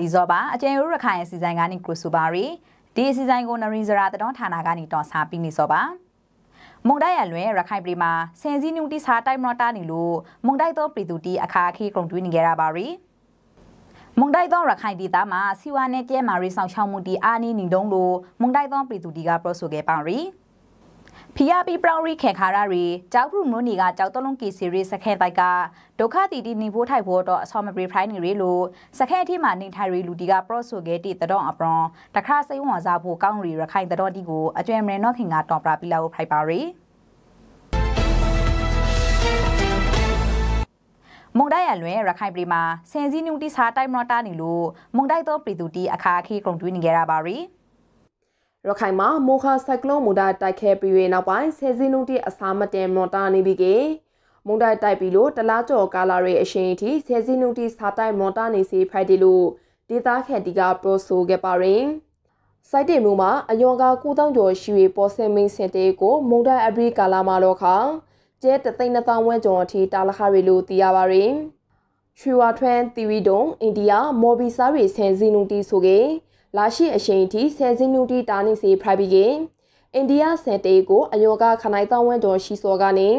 ဒီဇောပါအကျဉ်းရိုးရခိုင်အစီအစဉ်ကနေကိုဆိုပါရီဒီအစီအစဉ်ကိုနရင်စရာတတော်ဌာနကနေတော်စာပြီးနေစောပါမုန်တိုက်ရလွင်ရခိုင်ပြည်မှာဆင်စည်းနူတီစာတိုက်မတော်တာနေလို့မုန်တိုက်သောပြည်သူတီအခါခီးကုန်တွင်းနေကြတာပါရီမုန်တိုက်သောရခိုင်ဒေသမှာစီဝါနဲ့ကျဲမာရီဆောင်ရှောက်မှုတီအာနီနေတုံးလို့မုန်တိုက်သောပြည်သူတီကပြောဆိုခဲ့ပါရီ။ PRP ပရောင်ရီခေခါရရီကြောက်ရုမွနီကကြောက်တလုံးကီစီရီစခဲတိုက်ကဒုက္ခတီတီနေဖို့ထိုက်ဖို့တော့အစောမပြေဖိုင်းနေရီလို့စခဲအထိမှာနေထိုင်ရီလူတီကပရော့ဆိုကေတီတတော်အပရွန်တခါစိတ်ဝင်စားဖို့ကောင်းရီရခိုင်တတော်တီကိုအကျွဲမရနော်ခင်ကတော်ပရာပီလာကိုဖိုက်ပါရီမုံတိုက်ရလွင်ရခိုင်ပြည်မှာဆင်စည်းနူတီစာတိုက်မတော်တာနေလို့မုံတိုက်သောပြည်သူတီအခါခီးကုံတွင်းနေကြတာပါရီ။ရခိုင်မှာမိုခါဆိုင်ကလုန်းမုန်တိုင်းတိုက်ခဲ့ပြီးနောက်ပိုင်းဆယ်စင်းလုံးတိအစာမတင်မွန်တာနေပြီကေမုန်တိုင်းတိုက်ပြီးလို့တလားကျော်ကာလာရဲ့အရှိန်အထိဆယ်စင်းလုံးတိစားတိုက်မွန်တာနေစီဖိုက်တီလို့ဒေတာခက်တီကပရိုဆိုခဲ့ပါရင်စိုက်တင်မျိုးမှာအယောင်က9000ကျော်ရှိရပေါ်ဆင်မင်းစင်တေးကိုမုန်တိုင်းအပရီကာလာမှာတော့ခါကျဲသိန်း1000ဝန်းကျော်အထိတာလခရီလို့သိရပါရင်ရွှေဝါထွန်းတီဝီတုံအိန္ဒိယမော်ဘီစာရီဆန်ဇီနူတီဆိုကေလာရှိအရှိန်အထိဆယ်စင်းနူတီတာနိစီဖရိုက်ပြီးကအိန္ဒိယစင်တေးကိုအယောကခနိုင်သောဝန်တော်ရှိစောကနေ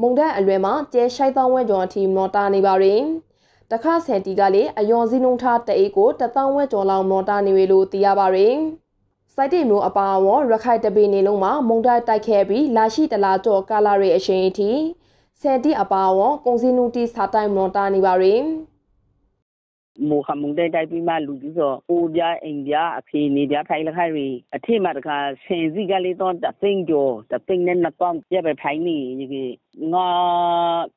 မုံဒတ်အလွယ်မှာကျဲရှိုက်သောဝန်တော်အထိမော်တာနေပါရင်တခဆန်တီကလည်းအယွန်စည်းနှုံးထားတအေးကိုတသောဝဲကျော်လောက်မော်တာနေရလို့သိရပါရင် စိုက်တေမျိုးအပါအဝရခိုင်တပေနေလုံးမှာမုံတိုက်တိုက်ခဲ့ပြီးလာရှိတလာတော့ကာလာရဲ့အချိန်အထိဆန်တီအပါအဝကုန်စည်းနှုံးတီစားတိုင်းမော်တာနေပါရင်မိုခမုန်တဲ့တိုက်ပြီးမှလူကြီးဆိုအိုပြအိမ်ပြအဖေနေပြထိုင်လခိုင်ရီအထက်မှာတခါဆင်စီကလေးတော့တသိန်းကျော်တသိန်းနဲ့နှစ်ပေါင်းပြပဲထိုင်နေရေကြီးငါ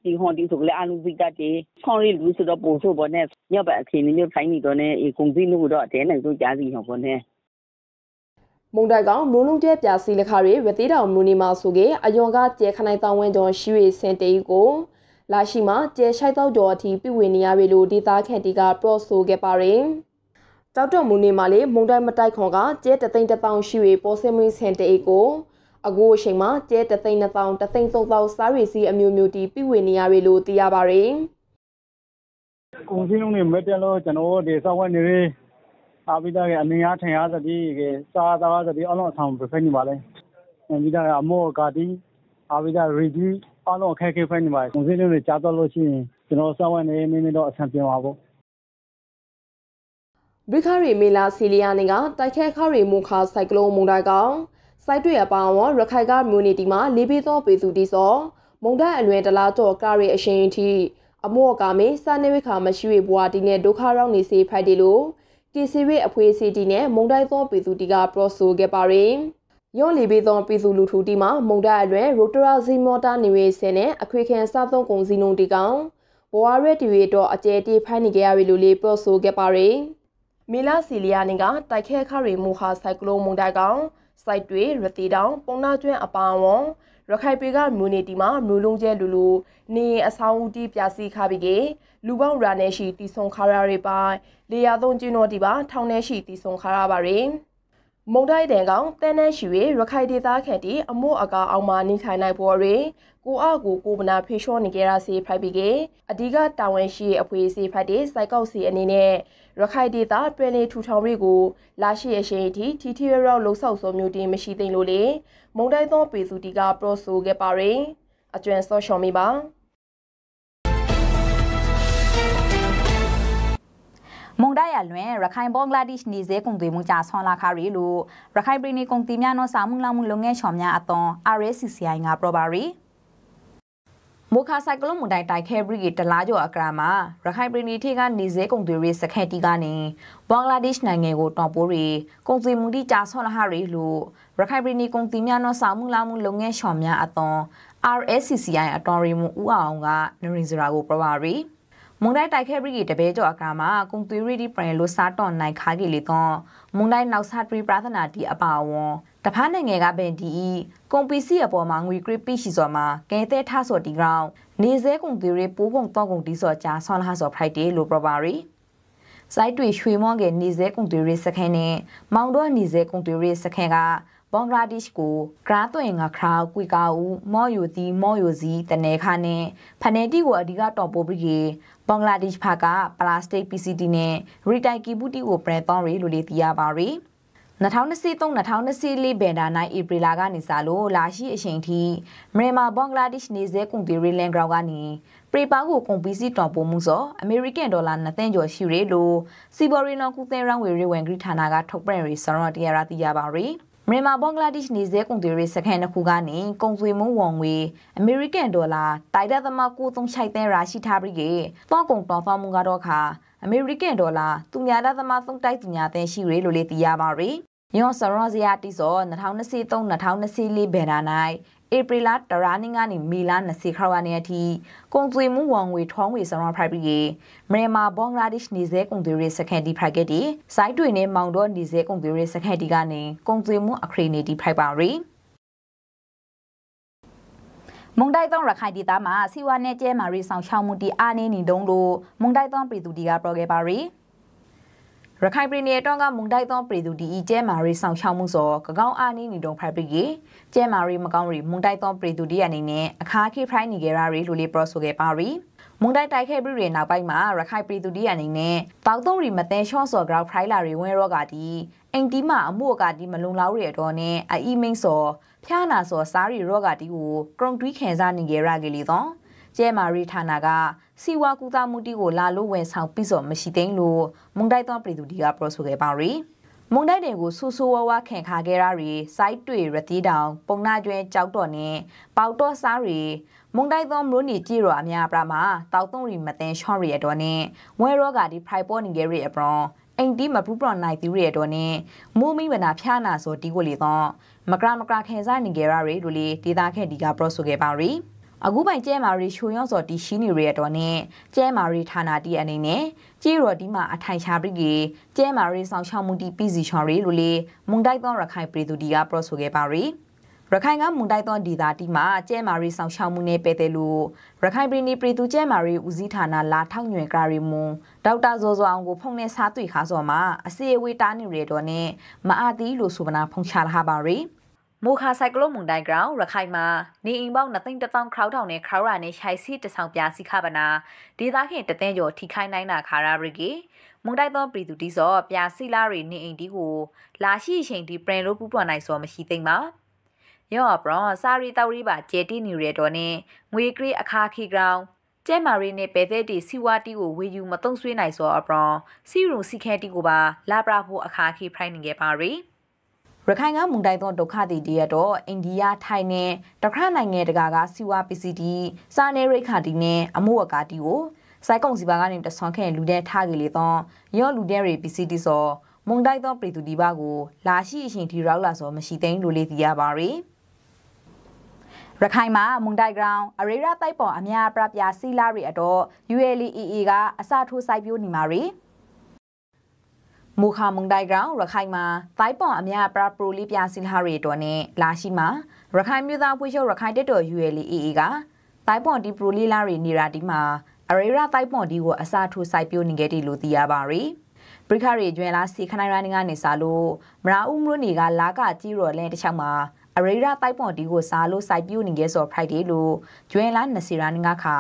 ဒီဟွန်ဒီဆိုလေအလူစီကတေခေါရီလူဆိုတော့ပို့ဆိုပေါ်နဲ့ညဘအဖေနေညထိုင်နေတော့နဲ့အကုန်ပြီးလို့တော့တဲနေတို့ကြားစီဟောပေါ်နဲ့မုံတိုက်ကမုံလုံးကျဲပြစီလခါတွေဝသေးတောင်မူနီမာဆိုကေအယွန်ကကျဲခနိုင်တောင်းဝင်းကျော်ရှိရစင်တေးကိုလာရှိမှာကျဲရှိုက်ပေါက်တော်အထိပြဝင်နေရပြီလို့ဒေသခံတီကပြောဆိုခဲ့ပါရင်တောက်တော်မူနေမှာလေမုံတိုင်းမတိုက်ခွန်ကကျဲတသိန်းတပေါင်းရှိပြီပေါ်စင်မွေးစင်တေကိုအကိုအချိန်မှာကျဲတသိန်းနှစ်ပေါင်းတသိန်းသုံးပေါင်းစားရီစီအမျိုးမျိုးတီပြဝင်နေရပြီလို့သိရပါရင်ကိုစင်းလုံးနဲ့မက်တယ်လို့ကျွန်တော်ဒီစောက်ဝက်နေရေးအာပိသားရဲ့အမြင်အားထင်အားသတိကစားသားသတိအလုံးအဆောင်ပြဖက်နေပါလေအပိသားကအမောကာတီအာပိသားရီဂျီအားလုံးအခက်အခဲဖြစ်နေပါတယ်ကုန်စည်နှုန်းတွေကျသွားလို့ရှိရင်ကျွန်တော်စားဝတ်နေရေးနည်းနည်းတော့အဆင်ပြေမှာပေါ့ဘရိခရီမေလာဆီလီယာနေကတိုက်ခဲခရီမွန်ခါဆိုင်ကလုန်းမုန်တိုင်းကောင်စိုက်တွေအပောင်းဝရခိုင်ကမြူနီတီမှာလေးပေးသောပေသူတီစောမုန်တိုင်းအလွယ်တလားတော့ကာရီအရှင်အထိအမော့ကမေစာနေဝိခါမရှိဝေဘွားတီနဲ့ဒုက္ခရောက်နေစေဖိုက်တီလိုတီစီဝေအဖွေးစီတီနဲ့မုန်တိုင်းသောပေသူတီကပရော့ဆိုခဲ့ပါရင်ရွန်လီပေးသောပြည်သူလူထုတီမှာမုံဒအရွယ်ရိုတရာဇီမော်တာနေရေးဆင်းနဲ့အခွေခံစားသုံးကုန်စည်းလုံးတီကောင်ဘွားရဲတီရီတော့အကျဲတီဖိုင်းနေကြရပြီလို့လေးပြောဆိုခဲ့ပါရယ်မီလာစီလီယာနေကတိုက်ခဲခရီမူဟာဆိုင်ကလုန်းမုန်တိုက်ကောင်စိုက်တွေရတီတောင်ပုံနာကျွန်းအပါဝွန်ရခိုင်ပေကမြူနီတီမှာမြူလုံးကျဲလူလူ နေအဆောင်ဦးတီပြစီခါပြီးကေလူပေါင်းရာနယ်ရှိတီဆုံခါရရပါလေယာသုံးကျင်းတော်တီပါထောင်ထဲရှိတီဆုံခါရပါရယ်မုံတိုက်တန်ကောင်တန်းတန်းရှိ၍ရခိုင်ဒေသခံတီအမို့အကာအောင်မှနေထိုင်နိုင်ပေါ်တွင်ကိုအကိုကိုမနာဖေရှော့နေကြတာစီဖိုက်ပြီးကအဓိကတာဝန်ရှိအဖွေစီဖိုက်တဲ့စိုက်ကောက်စီအနေနဲ့ရခိုင်ဒေသပြည်လေထူထောင်တွေကိုလာရှိအရှိန်အထိထီထီရောက်လှုပ်ဆောက်စောမျိုးတင်မရှိသိမ့်လို့လေမုံတိုက်သောပေစုတီကပရော့ဆိုခဲ့ပါရင်အကျွမ်းစောရှော်မိပါမုန်ဒရလွင်ရခိုင်ဘင်္ဂလားဒေ့ရှ်နေစေကုံသွေမှုကြဆွန်လာခါရီလို့ရခိုင်ပြည်နယ်ကုံတီများနော်စာမှုလောက်မှုလုံငယ်ချော်များအသွန် RSCCI ကပရပါရီမိုခါဆိုင်ကလုန်မုန်တိုင်းတိုက်ခဲပရီတလားကျော်အကရာမှာရခိုင်ပြည်နယ်ထိကနေစေကုံသွေရေးစခက်တီကနေဘင်္ဂလားဒေ့ရှ်နိုင်ငံကိုတော်ပိုးရီကုံသွေမှုတိကြဆွန်လာခါရီလို့ရခိုင်ပြည်နယ်ကုံတီများနော်စာမှုလောက်မှုလုံငယ်ချော်များအသွန် RSCCI အတော်ရီမှုဦးအောင်ကနရင်စရာကိုပရပါရီမုန်တိုင်းတိုက်ခဲရီကတပဲကြောအကမှာကုံသွေးရီဒီပရင်လိုစားတော်နိုင်ခါကီလီတော့မုန်တိုင်းနောက်စားတရီပရသနာတီအပါဝွန်တဖားနိုင်ငံကဘန်ဒီကွန်ပီစီအပေါ်မှာငွေကရစ်ပိရှိစော်မှာကဲတဲ့ထဆော်တီဂရောင်းနေစဲကုံသွေးရီပိုးကုံတော့ကုံဒီစော်ချာဆွမ်းလာစော်ဖရိုက်တေလိုပရပါရီစိုက်တွေရွှေမော့ကနေစဲကုံသွေးရီစခန်းနဲ့မောင်တော့နေစဲကုံသွေးရီစခန်းကဘင်္ဂလားဒေ့ရှ်ကိုဂရာသွင်ငါခရာကွေကာဦးမော်ယိုသီမော်ယိုစီတနေခါနဲ့ဖနေတီကိုအဓိကတော်ပိုးပြီးဘင်္ဂလားဒေ့ရှ်ဘက်ကပလာစတစ် PCT နဲ့ရီတိုက်ကီဘူးတီကိုဘရန်ပေါင်းရီလို့လေသိရပါရီ2023-2024ဘန်ဒါနိုင်ဧပြီလကနေစလို့လာရှိအချိန်ထိမြန်မာဘင်္ဂလားဒေ့ရှ်နေစဲကွန်ကရီလန်ဂရောင်းကနေပရီပါကိုကုန်ပစ္စည်းတော်ပုံမှုဆိုအမေရိကန်ဒေါ်လာ2သန်းကျော်ရှိရလို့စီဘော်ရီနော်ကူသဲရောင်းဝေရီဝန်ဂရီဌာနကထုတ်ပြန်ရေးဆောင်ရတရားသိရပါရီ။မြန်မာဘင်္ဂလားဒေ့ရှ်နေဇဲကုန်သွယ်ရေးစခန်းတစ်ခုကနေကုန်သွယ်မှုဝန်ငွေအမေရိကန်ဒေါ်လာတိုက်တဲ့သမ936သန်းရာရှိထားပြီးကသွားကုန်တော်ဖော်မှုကတော့ခါအမေရိကန်ဒေါ်လာသူများတဲ့သမ3တိုက်သူများသန်းရှိရလို့လေသိရပါရယ်ညောစရောဇယာတိစော2023-2024ဘယ်နာနိုင်ဧပြီလတရာနင်းကနေမီလာ20ခရောင်းရနေအထိကုံသွေမှုဝန်ငွေထောင်းဝေစရောဖရိုက်ပြီးမြန်မာဘင်္ဂလားဒေ့ရှ်နေစဲကုံသွေရေးစခန်တီဖရိုက်ကတီစိုက်တွေနဲ့မောင်တော့နေစဲကုံသွေရေးစခန်တီကနေကုံသွေမှုအခရီနေတီဖရိုက်ပါရီမုန်တိုက်တောင်ရခိုင်ဒေသမှာစီဝါနဲ့ကျဲမာရီဆောင်ရှောင်းမှုတီအာနေနေတုံးလို့မုန်တိုက်တောင်ပြည်သူတီကပရော်ခဲ့ပါရီရခိုင်ပြည်နယ်တွန်းကမုန်တိုက်သောပြည်သူဒီဤကျဲမာရီဆောင်ချောင်းမှုဆိုကကောင်းအာနီနီတုံဖိုက်ပရီကျဲမာရီမကောင်းရီမုန်တိုက်သောပြည်သူဒီအနေနဲ့အခါခိဖိုင်းနီဂေရာရီလူလီပရော့ဆိုခဲ့ပါရီမွန်တိုက်တိုက်ခဲ့ပြီရဲ့နောက်ပိုင်းမှာရခိုင်ပြည်သူတီအနေနဲ့တောက်သုံးရီမတဲချော့စော်ဂရောက်ဖိုင်လာရီဝင်းရောကတီအိမ်တီမအမှုအကတီမလုံလောက်တဲ့အတော်နဲ့အီမင်းစော်ဖျားနာစော်စားရီရောကတီကိုကရုံတွီးခန်စားနေကြရကလေးတော့ကျဲမာရီဌာနကစီဝါကူတာမှုတီကိုလာလို့ဝန်ဆောင်ပြီးတော့မရှိသိမ့်လို့မုန်တိုက်သောပြည်သူတွေကပြောဆိုခဲ့ပါရီမုန်တိုက်တွေကိုဆူဆူဝါဝါခင်ခါခဲ့ရရီစိုက်တွေရတိတောင်ပုံနာကျွဲကြောက်တော်နဲ့ပေါတော့စားရီမုန်တိုက်သောမလို့နေကြည့်ရအများပြမှာတောက်သုံးရီမတင်ရှော့ရီရတော်နဲ့ဝဲရောကဒီဖရိုက်ပေါ်နေခဲ့ရီအပရွန်အိမ်တီမပူပရနိုင်သီးရဲ့တော်နဲ့မိုးမိမနာဖျားနာဆိုတီကိုလေတော့မကရမကရခင်စားနေကြရရီတို့လေဒေတာခက်ဒီကပရော့ဆိုခဲ့ပါရီ။အခုပိုင်ကျဲမာရီချိုရောက်စော်တီရှိနေရတဲ့တော်နဲ့ကျဲမာရီဌာနတီအနေနဲ့ကြေရော်ဒီမှာအထိုင်ရှာပြီးကကျဲမာရီဆောင်ရှောက်မှုတီပြည်စီချော်ရီလို့လေမုန်တိုက်သောရခိုင်ပြည်သူတီကပရော့ဆိုခဲ့ပါရီရခိုင်ကမွန်တိုက်သောဒေသတီမှာကျဲမာရီဆောင်ရှောက်မှုနဲ့ပဲတယ်လို့ရခိုင်ပြည်နယ်ပြည်သူကျဲမာရီဦးစီးဌာနလာထောက်ညွှန်ကြရီမွန်ဒေါက်တာဇော်ဇော်အောင်ကိုဖုန်နဲ့စားတွေ့ခါစော်မှာအစီအဝေးတားနေရတော့နဲ့မအားသီးလို့ဆိုပနာဖုန်ချလာပါရီ။မိုခါဆိုင်ကလုန်မုန်တိုင်း ground ရခိုင်မှာနေအိမ်ပေါင်း3,000 crowd ထောင်နဲ့ခရောရာနဲ့ရှိုက်စီတဆောင်ပြစီခပနာဒေသခင်တသင်းကျော်ထိခိုင်းနိုင်တာခါရာရီကီမုန်တိုက်သောပြည်သူတိစောပြစီလာရီနေအိမ်တီကိုလာရှိအချိန်တီပရင်လို့ပူပွားနိုင်စောမရှိသိမ့်ပါရော့ဘရွန်စာရီတောက်ရီပါဂျေတီနီရတော်နဲ့ငွေကလေးအခါခီ ground ကျဲမာရီနဲ့ပဲသေးတီစီဝါတီကိုဝေယူမတုံဆွေးနိုင်စောအဘရွန်စီရုံစီခဲတီကိုပါလာပရာဖိုအခါခီဖိုင်နေခဲ့ပါရီ။ရခိုင်ကမုန်တိုင်းသောဒုက္ခသည်တရတော့အိန္ဒိယထိုင်းနဲ့တခရနိုင်ငံတကာကစီဝါပစ္စည်းတီစာနေရိခါတီနဲ့အမှုအကာတီကိုစိုက်ကုံစီပါကနေတဆွန်ခဲလူတဲ့ထားကလေးသောရော့လူတဲ့ရိပစ္စည်းတီဆိုမုန်တိုင်းသောပြည်သူဒီပါကိုလာရှိအရှင်ဒီရောက်လာဆိုမရှိသိန်းလိုလေးတီရပါရီရခိုင်မှာမွန်တိုင်ဂရောင်အရေရာတိုက်ပေါ်အများပြပြစီလာရီအတော့ ULEA ကအစထိုးစိုက်ပြိုးနေမှာရီ။မူခါမုန်တိုင်ကောင် ရခိုင်မှာတိုင်းပေါ်အများပရာပရိုလီပြစီလာရီတော်နဲ့လာရှိမှာရခိုင်မျိုးသားဖွဲ့ချုပ်ရခိုင်တက်တော် ULAA ကတိုင်းပေါ်ဒီပရိုလီလာရီနေရာဒီမှာအရေရာတိုင်းပေါ်ဒီကိုအစားထိုးစိုက်ပျိုးနေခဲ့တယ်လို့သိရပါရီပရိခရီကျွဲလာစီခနိုင်ရိုင်းကနေစားလို့မရာဦးမလို့နေကလာကကြီးရော်လဲတစ်ချောင်းမှာအရေရာတိုက်ပွန်ဒီကိုစားလို့စိုက်ပြူနေခဲ့ဆို Friday လို့ကျွဲလာနစီရာနင်းကခါ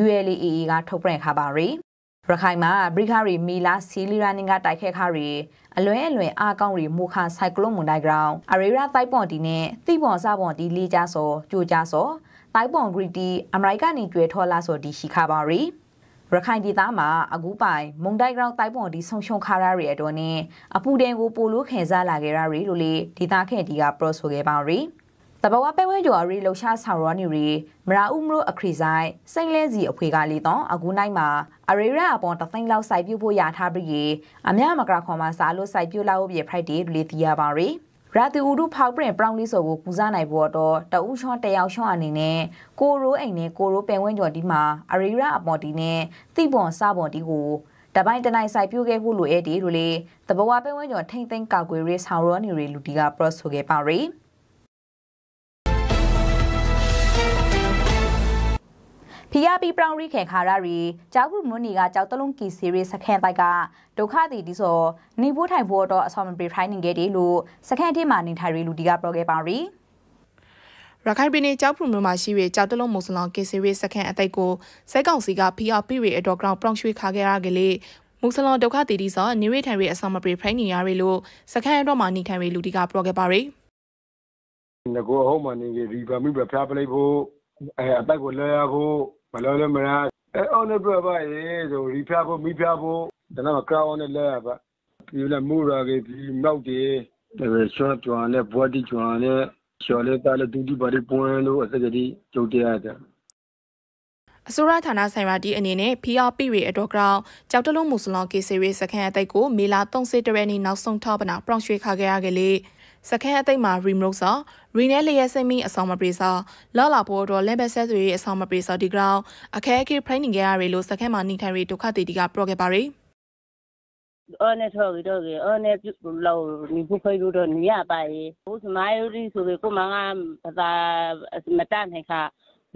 ULAA ကထုတ်ပြန်ခါပါရီရခိုင်မှာဘရိခရီမီလာစီလီရာနင်ကတိုက်ခဲခါရီအလွဲအလွန်အားကောင်းရီမူခါဆိုင်ကလုန်မွန်ဒိုင်ဂရောင်းအရေရာတိုက်ပွန်တီနဲ့တိပွန်စပွန်တီလေးကြဆောကြိုကြဆောတိုက်ပွန်ဂရီတီအမေရိကနေကျွဲထော်လာဆိုဒီရှိခါပါရီရခိုင်ဒေသမှာအကူပိုင်မုံတိုက်ကောင်တိုက်ပွန်ဒီဆုံရှုံခါရရဲ့အတွင်းအပူတဲကိုပိုလို့ခင်စားလာကြရရီလို့လေဒေသခင်ဒီကပရော့ဆိုခဲ့ပါရီ။တဘာဝပဲဝဲကျော်ရီလှရှားဆောင်ရောနီရီမရာဥမရိုအခရီဆိုင်စိန်လဲစီအဖွေကလေးတော့အခုနိုင်မှာအရေရအပေါ်တသိန်းလောက်စိုက်ပြုတ်ဖို့ရထားပြီးအမြမကရခွန်မှာစာလို့စိုက်ပြုတ်လောက်ပြဖိုက်တီလေးတီးရပါရီရာတီဦးတို့ဖောက်ပရင်ပရောင်းလေးဆိုကိုကူစားနိုင်ဖို့တော့တဦးချောတယောက်ချောအနေနဲ့ကိုရိုးအိမ်နဲ့ကိုရိုးပင်ဝင်းကျော်ဒီမှာအရေရအပေါ်ဒီနဲ့တိပွန်စပေါ်ဒီကိုတပိုင်းတနိုင်ဆိုင်ပြုတ်ခဲ့ဖို့လိုအပ်တယ်လို့လေတဘဝပင်ဝင်းကျော်ထိမ့်သိမ့်ကာကွယ်ရေးဆောင်ရောနေရီလူတီက process ဆိုခဲ့ပါရီ။ဖီယာပီပရောင်ရိခေခါရရီဂျောက်ဂရုမွန်နီကဂျောက်တလုံးကီစီရီစခန်တိုက်ကဒုက္ခတီဒီဆိုနေဖို့ထိုင်ဖို့တော့အဆောင်မပြေထိုင်းနေခဲ့တယ်လို့စခန်ထဲမှာနေထိုင်ရီလူဒီကပြောခဲ့ပါရီရခိုင်ပြည်နယ်ကြောက်ပြုံမြို့မှာရှိတဲ့ကြောက်တလုံးမုံစလောင်ကေစီရီစခန်အသိကိုဇက်ကောင်စီက PRP ရေအတော်ကောင်ပရောင်ရွှေခါခဲ့ရကလေးမုံစလောင်ဒုက္ခတီတီဆိုနေရထိုင်ရီအဆောင်မပြေဖိုင်းနေရရီလို့စခန်အတော်မှာနေထိုင်ရီလူဒီကပြောခဲ့ပါရီငကိုအဟုတ်မှနေရီဗာမိဘဖျားပလိုက်ဖို့အသက်ကိုလွှဲရဖို့မလွှဲလို့မရအောင်းနေပြပါရဲ့ဆိုရီဖျားဖို့မိဖျားဖို့ဒါနဲ့ကောင်းနဲ့လဲရပါဒီလိုမူရာကြီးဒီမောက်တွေဒါပဲဆွမ်းကြွာနဲ့ဘွားတိကြွာနဲ့ကျော်လေးတားလေးဒူဒီပါလေးပွန်းလို့အစကတိကြုတ်တရတဲ့အစိုးရဌာနဆိုင်ရာဒီအနေနဲ့ PRP တွေအတော့ကောင်ကြောက်တလုံးမူစလောင် KC ရေးစခန်းအသိကိုမေလာ30တရက်နေ့နောက်ဆုံးထောက်ပနာပရောင်ရွှေခါခဲ့ရကလေးစခန်းအသိမှာ remote ဆောရီနဲလျက်စင်းမီအဆောင်မပြေဆောလော်လာပေါ်တော့လက်ဘက်ဆက်တွေရဲ့အဆောင်မပြေဆောဒီ ground အခဲအခဲ training ကြရတယ်လို့စခန်းမှာနေထိုင်ရဒုက္ခတွေတီကပြောခဲ့ပါရီအော်နဲ့ထော်ကြတော့ကြအော်နဲ့လောနိဖုခိုးတော့နေရပါရဲ့ဘုစမိုင်းရီဆိုပြီးကိုမငါပသာမတတ်နိုင်ခါ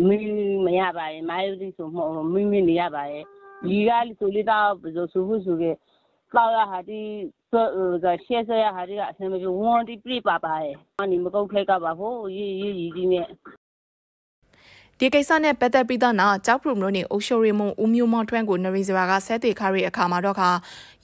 မီမရပါရဲ့မိုင်းရီဆိုမမီမီနေရပါရဲ့ဒီကဆိုလေးတော့ဘယ်လိုဆိုဖို့ဆိုကြတော့ဟာဒီ说那个现在呀，还是啊，什么就往的比爸爸哎，啊，你们搞开干吧，我也也一定的。ဒီကိစ္စနဲ့ပတ်သက်ပြီးတော့နောက်ကျောက်ပရမိုနဲ့အိုရှိုရီမွန်ဦးမျိုးမော့ထွန်းကိုနရီဇဝါကဆဲသွေခါရီအခါမှာတော့ခါ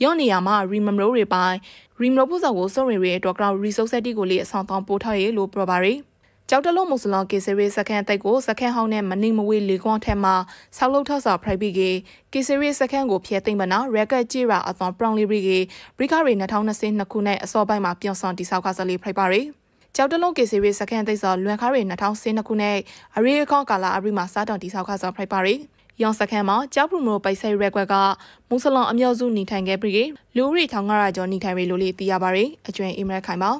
ရော့နေရမှာရီမမရိုးတွေပိုင်းရီမရိုးပုစောကိုစောရီရဲ့ဒေါက်တာရီဆိုဆက်တီကိုလေးအဆောင်တောင်းပို့ထားရေလို့ပြောပါရီ။ကြောက်တလုံးမုံစလောင်ကေဆရီစခန်းတိုက်ကိုစခန်းဟောင်းနဲ့မနိမဝေးလေကွန်ထက်မှာဆောက်လုပ်ထောက်စာဖရိုက်ပြီးကေကေဆရီစခန်းကိုဖျက်သိမ်းပနာရက်ကာကြည်ရာအသွန်ပရောင်လီဘရီကေဘရီကာရီ2022ခုနဲ့အစောပိုင်းမှာပြန်ဆောင်တိဆောက်ခါစလေးဖရိုက်ပါရီကျောက်တလုံးကေစီရီစကန်သိစောလွန်ခါရီ2012ခုနှစ်အရီအခေါကာလာအရီမှာစတောင်တိဆောက်ခါဆောင်ဖရိုက်ပါရီရောင်စခန်းမှာကျောက်ပရမိုပိုက်ဆိုင်ရက်ကွက်ကမူဆလွန်အမျိုးစုနေထိုင်ခဲ့ပြီးလူရီ1500ကျော်နေထိုင်ရီလို့လေးသိရပါရီအကျွင်အီမရက်ခိုင်ပါ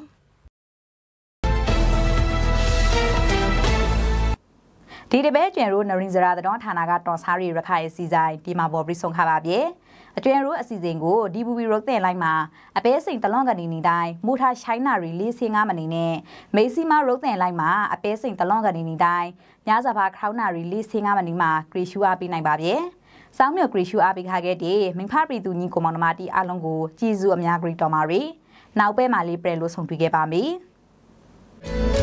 ဒီတပဲကျင်ရိုးနရင်စရာသတင်းဌာနကတော်စားရီရခိုင်အစီအစဉ်ဒီမှာပေါ်ပြီးဆုံးခါပါပြီအကျဉ်ရိုးအစီအစဉ်ကိုဒီဘူဘီရုတ်တင်လိုက်မှာအပဲစိန်တလွန်ကနေနေတိုင်းမူထားရှိုင်းနာရီ၄၅မိနစ်နဲ့မေစီမာရုတ်တင်လိုက်မှာအပဲစိန်တလွန်ကနေနေတိုင်းညစာပါခရောင်းနာရီ၄၅မိနစ်မှာဂရီရှူအားပေးနိုင်ပါပြီစောင်းမြော့ဂရီရှူအားပေးခါခဲ့တဲ့မင်ဖပရီသူညီကိုမောင်နှမတီအလုံးကိုကျေးဇူးအများဂရီတော်မာရီနောက်ပဲမှလေးပရလို့ဆုံတွေ့ခဲ့ပါမယ်